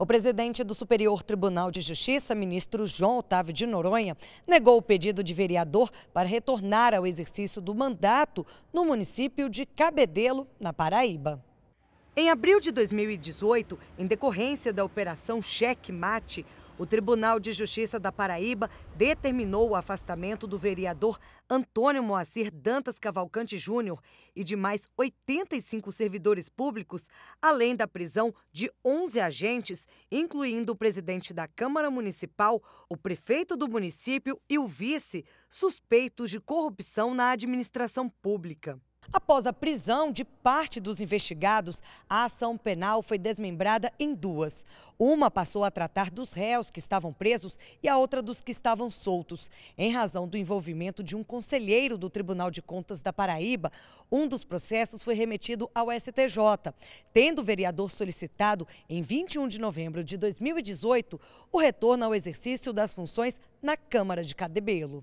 O presidente do Superior Tribunal de Justiça, ministro João Otávio de Noronha, negou o pedido de vereador para retornar ao exercício do mandato no município de Cabedelo, na Paraíba. Em abril de 2018, em decorrência da Operação Cheque Mate, o Tribunal de Justiça da Paraíba determinou o afastamento do vereador Antônio Moacir Dantas Cavalcante Júnior e de mais 85 servidores públicos, além da prisão de 11 agentes, incluindo o presidente da Câmara Municipal, o prefeito do município e o vice, suspeitos de corrupção na administração pública. Após a prisão de parte dos investigados, a ação penal foi desmembrada em duas. Uma passou a tratar dos réus que estavam presos e a outra dos que estavam soltos, em razão do envolvimento de um conselheiro do Tribunal de Contas da Paraíba. Um dos processos foi remetido ao STJ, tendo o vereador solicitado em 21 de novembro de 2018 o retorno ao exercício das funções na Câmara de Cadebelo.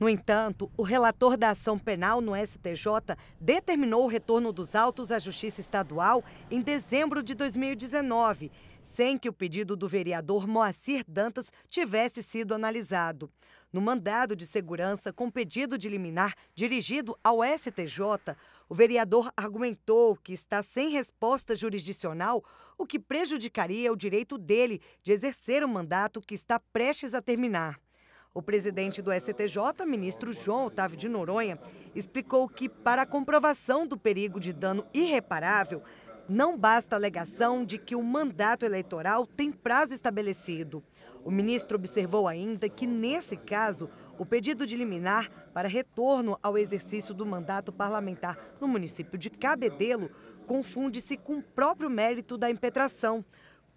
No entanto, o relator da ação penal no STJ determinou o retorno dos autos à Justiça Estadual em dezembro de 2019, sem que o pedido do vereador Moacir Dantas tivesse sido analisado. No mandado de segurança com pedido de liminar dirigido ao STJ, o vereador argumentou que está sem resposta jurisdicional, o que prejudicaria o direito dele de exercer o mandato que está prestes a terminar. O presidente do STJ, ministro João Otávio de Noronha, explicou que, para a comprovação do perigo de dano irreparável, não basta a alegação de que o mandato eleitoral tem prazo estabelecido. O ministro observou ainda que, nesse caso, o pedido de liminar para retorno ao exercício do mandato parlamentar no município de Cabedelo confunde-se com o próprio mérito da impetração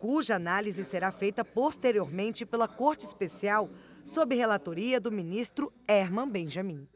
cuja análise será feita posteriormente pela Corte Especial, sob relatoria do ministro Herman Benjamin.